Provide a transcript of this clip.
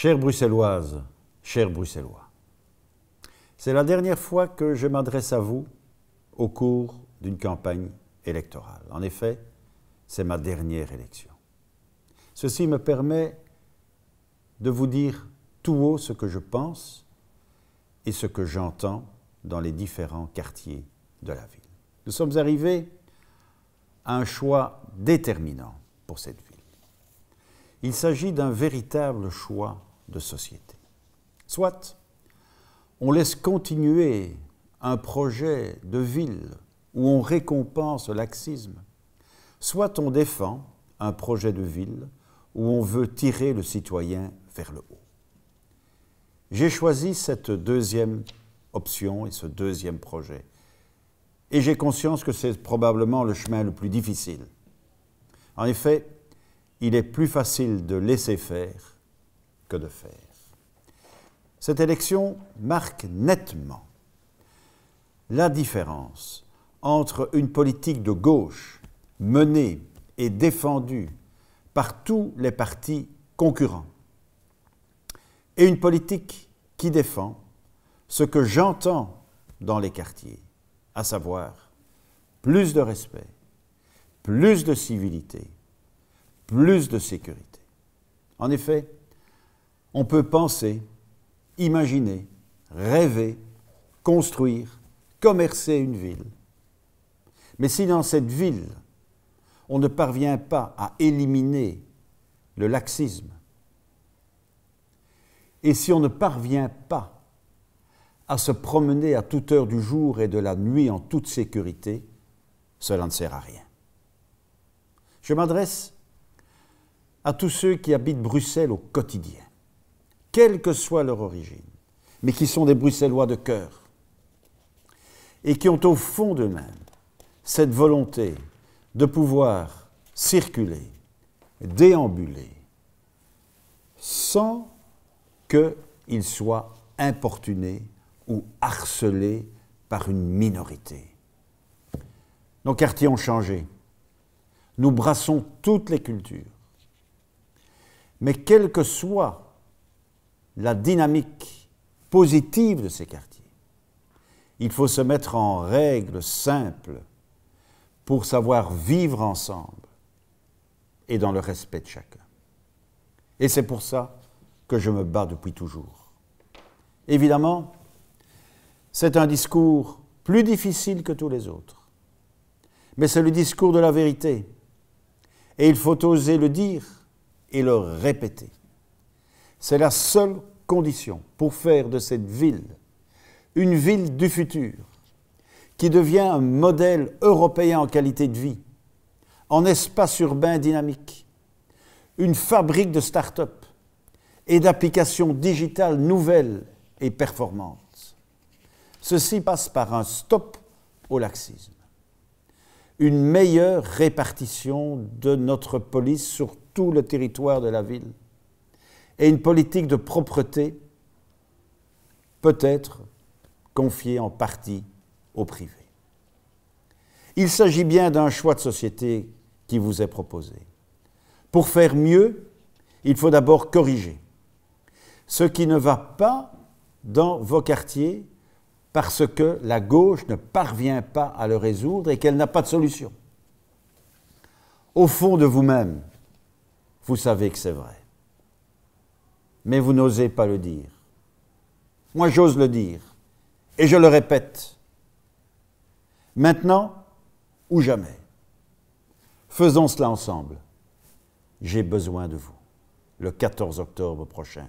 Chères Bruxelloises, chers Bruxellois, c'est la dernière fois que je m'adresse à vous au cours d'une campagne électorale. En effet, c'est ma dernière élection. Ceci me permet de vous dire tout haut ce que je pense et ce que j'entends dans les différents quartiers de la ville. Nous sommes arrivés à un choix déterminant pour cette ville. Il s'agit d'un véritable choix de société. Soit, on laisse continuer un projet de ville où on récompense laxisme, soit on défend un projet de ville où on veut tirer le citoyen vers le haut. J'ai choisi cette deuxième option et ce deuxième projet. Et j'ai conscience que c'est probablement le chemin le plus difficile. En effet, il est plus facile de laisser faire que de faire. Cette élection marque nettement la différence entre une politique de gauche menée et défendue par tous les partis concurrents et une politique qui défend ce que j'entends dans les quartiers, à savoir plus de respect, plus de civilité, plus de sécurité. En effet, on peut penser, imaginer, rêver, construire, commercer une ville. Mais si dans cette ville, on ne parvient pas à éliminer le laxisme, et si on ne parvient pas à se promener à toute heure du jour et de la nuit en toute sécurité, cela ne sert à rien. Je m'adresse à tous ceux qui habitent Bruxelles au quotidien quelle que soit leur origine, mais qui sont des Bruxellois de cœur et qui ont au fond d'eux-mêmes cette volonté de pouvoir circuler, déambuler, sans qu'ils soient importunés ou harcelés par une minorité. Nos quartiers ont changé. Nous brassons toutes les cultures. Mais quelle que soit la dynamique positive de ces quartiers. Il faut se mettre en règle simple pour savoir vivre ensemble et dans le respect de chacun. Et c'est pour ça que je me bats depuis toujours. Évidemment, c'est un discours plus difficile que tous les autres, mais c'est le discours de la vérité, et il faut oser le dire et le répéter. C'est la seule condition pour faire de cette ville une ville du futur, qui devient un modèle européen en qualité de vie, en espace urbain dynamique, une fabrique de start-up et d'applications digitales nouvelles et performantes. Ceci passe par un stop au laxisme, une meilleure répartition de notre police sur tout le territoire de la ville et une politique de propreté peut-être confiée en partie au privé. Il s'agit bien d'un choix de société qui vous est proposé. Pour faire mieux, il faut d'abord corriger ce qui ne va pas dans vos quartiers parce que la gauche ne parvient pas à le résoudre et qu'elle n'a pas de solution. Au fond de vous-même, vous savez que c'est vrai mais vous n'osez pas le dire. Moi, j'ose le dire, et je le répète. Maintenant ou jamais. Faisons cela ensemble. J'ai besoin de vous le 14 octobre prochain.